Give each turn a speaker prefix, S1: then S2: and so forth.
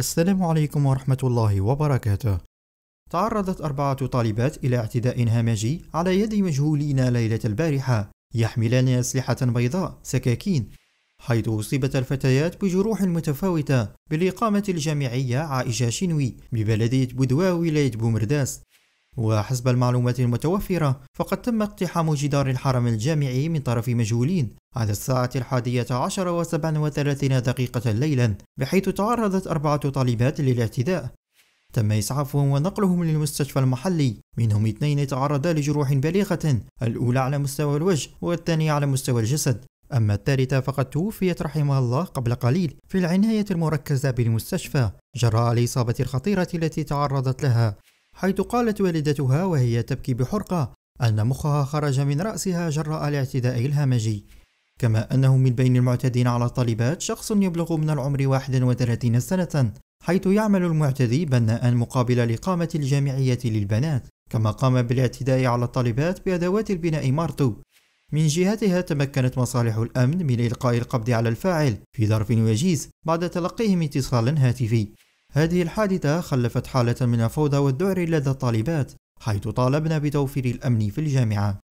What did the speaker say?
S1: السلام عليكم ورحمة الله وبركاته تعرضت
S2: أربعة طالبات إلى اعتداء هامجي على يد مجهولين ليلة البارحة يحملان أسلحة بيضاء سكاكين حيث أصيبت الفتيات بجروح متفاوتة بالإقامة الجامعية عائشة شنوي ببلدية بودوا ولاية بومرداس وحسب المعلومات المتوفرة فقد تم اقتحام جدار الحرم الجامعي من طرف مجهولين على الساعة الحادية عشر وسبع وثلاثين دقيقة ليلا بحيث تعرضت أربعة طالبات للاعتداء تم إسعافهم ونقلهم للمستشفى المحلي منهم اثنين تعرضا لجروح بليغة الأولى على مستوى الوجه والثانية على مستوى الجسد أما الثالثة فقد توفيت رحمها الله قبل قليل في العناية المركزة بالمستشفى جراء الإصابة الخطيرة التي تعرضت لها حيث قالت والدتها وهي تبكي بحرقة أن مخها خرج من رأسها جراء الاعتداء الهمجي كما أنه من بين المعتدين على الطالبات شخص يبلغ من العمر 31 سنة حيث يعمل المعتدي بناء مقابل الإقامة الجامعية للبنات كما قام بالاعتداء على الطالبات بأدوات البناء مارتو من جهتها تمكنت مصالح الأمن من إلقاء القبض على الفاعل في ظرف وجيز بعد تلقيهم اتصال هاتفي هذه الحادثة خلفت حالة من الفوضى والذعر لدى الطالبات حيث طالبنا بتوفير الأمن في الجامعة